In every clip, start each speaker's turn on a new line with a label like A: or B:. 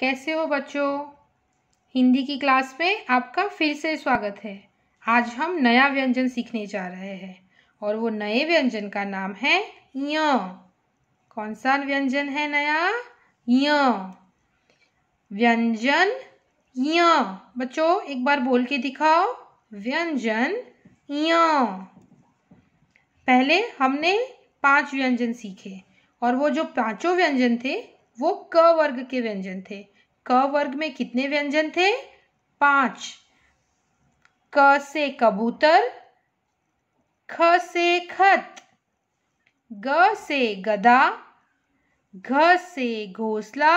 A: कैसे हो बच्चों हिंदी की क्लास में आपका फिर से स्वागत है आज हम नया व्यंजन सीखने जा रहे हैं और वो नए व्यंजन का नाम है य कौन सा व्यंजन है नया य व्यंजन य बच्चों एक बार बोल के दिखाओ व्यंजन य पहले हमने पांच व्यंजन सीखे और वो जो पांचों व्यंजन थे वो क वर्ग के व्यंजन थे क वर्ग में कितने व्यंजन थे पांच क से कबूतर ख से खत ग से गदा घ से घोसला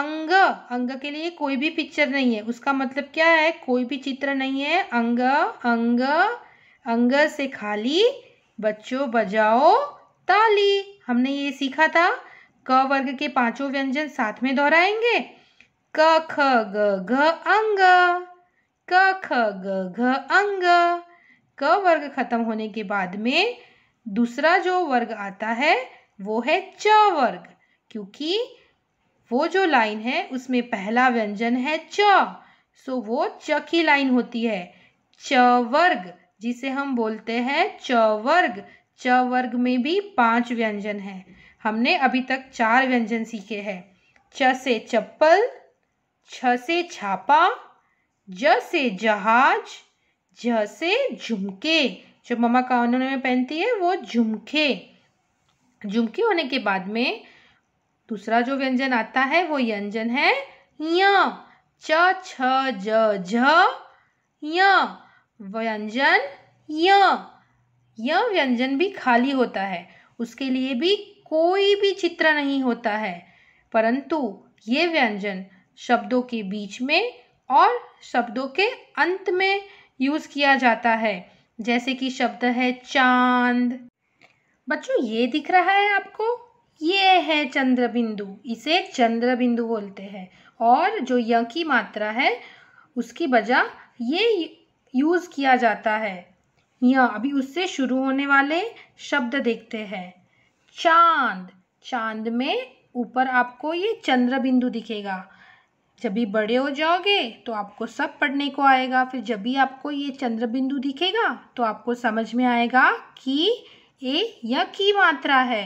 A: अंग अंग के लिए कोई भी पिक्चर नहीं है उसका मतलब क्या है कोई भी चित्र नहीं है अंग अंग अंग से खाली बच्चों बजाओ ताली हमने ये सीखा था क वर्ग के पांचों व्यंजन साथ में दोहराएंगे क ख ग घ अंग क ख ग घ अंग क वर्ग खत्म होने के बाद में दूसरा जो वर्ग आता है वो है च वर्ग क्योंकि वो जो लाइन है उसमें पहला व्यंजन है च सो वो च की लाइन होती है च वर्ग जिसे हम बोलते हैं च वर्ग च वर्ग में भी पांच व्यंजन हैं हमने अभी तक चार व्यंजन सीखे हैं च से चप्पल छ से छापा ज से जहाज ज से झुमके जो ममा कानों में पहनती है वो झुमके झुमके होने के बाद में दूसरा जो व्यंजन आता है वो व्यंजन है य च छ ज झ व्यंजन य व्यंजन भी खाली होता है उसके लिए भी कोई भी चित्र नहीं होता है परंतु ये व्यंजन शब्दों के बीच में और शब्दों के अंत में यूज़ किया जाता है जैसे कि शब्द है चांद बच्चों ये दिख रहा है आपको ये है चंद्रबिंदु इसे चंद्रबिंदु बोलते हैं और जो य की मात्रा है उसकी वजह ये यूज़ किया जाता है या अभी उससे शुरू होने वाले शब्द देखते हैं चांद चांद में ऊपर आपको ये चंद्र बिंदु दिखेगा जब भी बड़े हो जाओगे तो आपको सब पढ़ने को आएगा फिर जब भी आपको ये चंद्र बिंदु दिखेगा तो आपको समझ में आएगा कि ये या की मात्रा है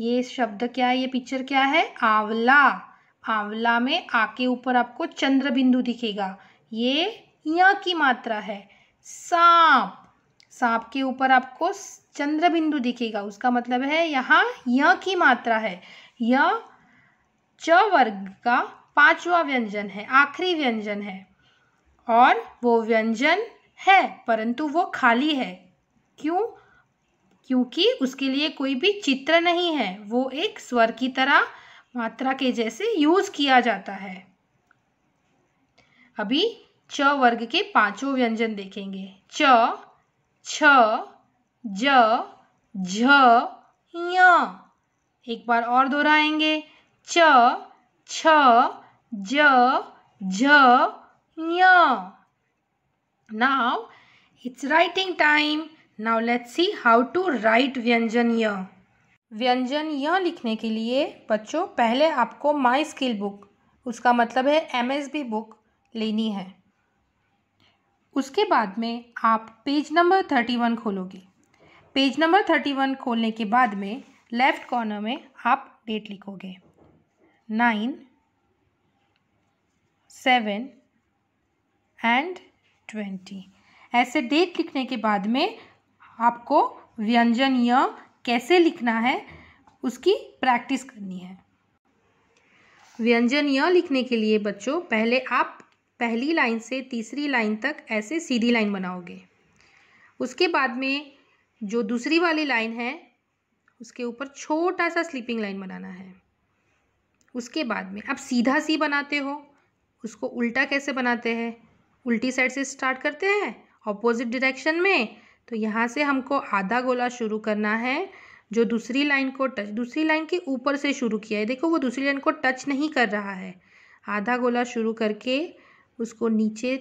A: ये शब्द क्या है ये पिक्चर क्या है आंवला आंवला में आ के ऊपर आपको चंद्र बिंदु दिखेगा ये या की मात्रा है सांप सांप के ऊपर आपको चंद्र बिंदु दिखेगा उसका मतलब है यहाँ य की मात्रा है य च वर्ग का पांचवा व्यंजन है आखिरी व्यंजन है और वो व्यंजन है परंतु वो खाली है क्यों क्योंकि उसके लिए कोई भी चित्र नहीं है वो एक स्वर की तरह मात्रा के जैसे यूज किया जाता है अभी च वर्ग के पांचों व्यंजन देखेंगे च छ ज झ य एक बार और दोहराएंगे च छ ज झ य now it's writing time now let's see how to write व्यंजन य व्यंजन य लिखने के लिए बच्चों पहले आपको माई स्किल बुक उसका मतलब है एम एस बी बुक लेनी है उसके बाद में आप पेज नंबर थर्टी वन खोलोगे पेज नंबर थर्टी वन खोलने के बाद में लेफ़्ट कॉर्नर में आप डेट लिखोगे नाइन सेवन एंड ट्वेंटी ऐसे डेट लिखने के बाद में आपको व्यंजन य कैसे लिखना है उसकी प्रैक्टिस करनी है व्यंजन य लिखने के लिए बच्चों पहले आप पहली लाइन से तीसरी लाइन तक ऐसे सीधी लाइन बनाओगे उसके बाद में जो दूसरी वाली लाइन है उसके ऊपर छोटा सा स्लीपिंग लाइन बनाना है उसके बाद में अब सीधा सी बनाते हो उसको उल्टा कैसे बनाते हैं उल्टी साइड से स्टार्ट करते हैं ऑपोजिट डायरेक्शन में तो यहाँ से हमको आधा गोला शुरू करना है जो दूसरी लाइन को टच दूसरी लाइन के ऊपर से शुरू किया है देखो वो दूसरी लाइन को टच नहीं कर रहा है आधा गोला शुरू करके उसको नीचे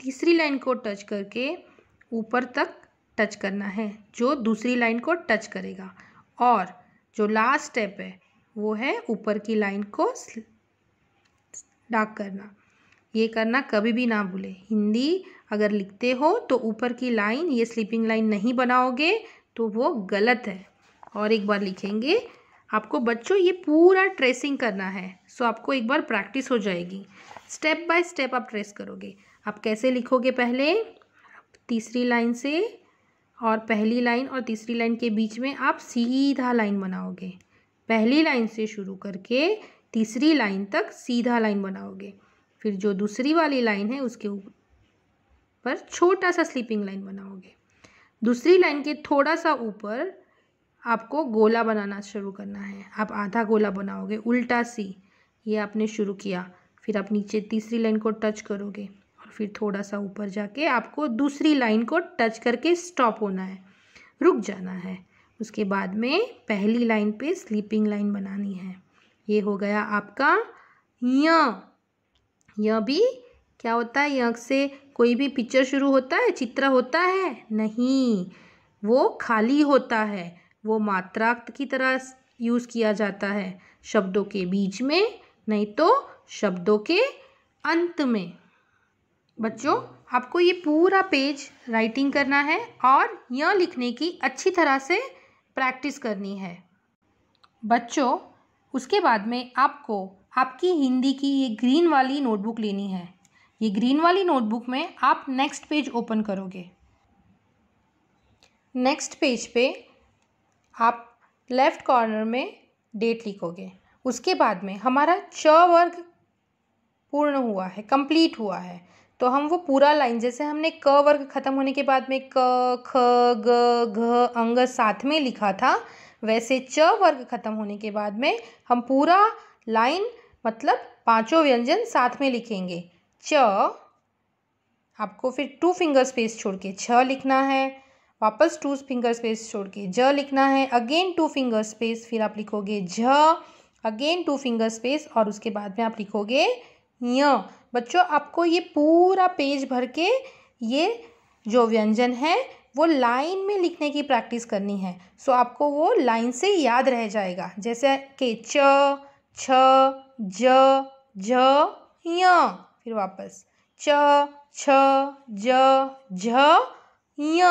A: तीसरी लाइन को टच करके ऊपर तक टच करना है जो दूसरी लाइन को टच करेगा और जो लास्ट स्टेप है वो है ऊपर की लाइन को डाक करना ये करना कभी भी ना भूले हिंदी अगर लिखते हो तो ऊपर की लाइन ये स्लीपिंग लाइन नहीं बनाओगे तो वो गलत है और एक बार लिखेंगे आपको बच्चों ये पूरा ट्रेसिंग करना है सो आपको एक बार प्रैक्टिस हो जाएगी स्टेप बाय स्टेप आप ट्रेस करोगे आप कैसे लिखोगे पहले तीसरी लाइन से और पहली लाइन और तीसरी लाइन के बीच में आप सीधा लाइन बनाओगे पहली लाइन से शुरू करके तीसरी लाइन तक सीधा लाइन बनाओगे फिर जो दूसरी वाली लाइन है उसके ऊपर छोटा सा स्लीपिंग लाइन बनाओगे दूसरी लाइन के थोड़ा सा ऊपर आपको गोला बनाना शुरू करना है आप आधा गोला बनाओगे उल्टा सी ये आपने शुरू किया फिर आप नीचे तीसरी लाइन को टच करोगे फिर थोड़ा सा ऊपर जाके आपको दूसरी लाइन को टच करके स्टॉप होना है रुक जाना है उसके बाद में पहली लाइन पे स्लीपिंग लाइन बनानी है ये हो गया आपका य भी क्या होता है यक से कोई भी पिक्चर शुरू होता है चित्र होता है नहीं वो खाली होता है वो मात्राक्त की तरह यूज़ किया जाता है शब्दों के बीच में नहीं तो शब्दों के अंत में बच्चों आपको ये पूरा पेज राइटिंग करना है और यह लिखने की अच्छी तरह से प्रैक्टिस करनी है बच्चों उसके बाद में आपको आपकी हिंदी की ये ग्रीन वाली नोटबुक लेनी है ये ग्रीन वाली नोटबुक में आप नेक्स्ट पेज ओपन करोगे नेक्स्ट पेज पे आप लेफ़्ट कॉर्नर में डेट लिखोगे उसके बाद में हमारा छ वर्ग पूर्ण हुआ है कंप्लीट हुआ है तो हम वो पूरा लाइन जैसे हमने क वर्ग ख़त्म होने के बाद में क ख ग घ अंग साथ में लिखा था वैसे च वर्ग ख़त्म होने के बाद में हम पूरा लाइन मतलब पांचों व्यंजन साथ में लिखेंगे च आपको फिर टू फिंगर स्पेस छोड़ के छ लिखना है वापस टू फिंगर स्पेस छोड़ के ज लिखना है अगेन टू फिंगर स्पेस फिर आप लिखोगे झ अगेन टू फिंगर स्पेस और उसके बाद में आप लिखोगे य बच्चों आपको ये पूरा पेज भर के ये जो व्यंजन है वो लाइन में लिखने की प्रैक्टिस करनी है सो आपको वो लाइन से याद रह जाएगा जैसे के च छ ज ज य फिर वापस च छ ज झ य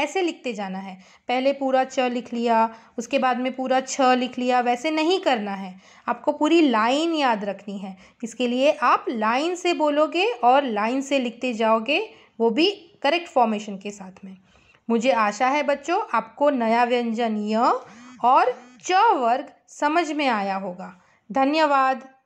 A: ऐसे लिखते जाना है पहले पूरा च लिख लिया उसके बाद में पूरा छ लिख लिया वैसे नहीं करना है आपको पूरी लाइन याद रखनी है इसके लिए आप लाइन से बोलोगे और लाइन से लिखते जाओगे वो भी करेक्ट फॉर्मेशन के साथ में मुझे आशा है बच्चों आपको नया व्यंजन य और च वर्ग समझ में आया होगा धन्यवाद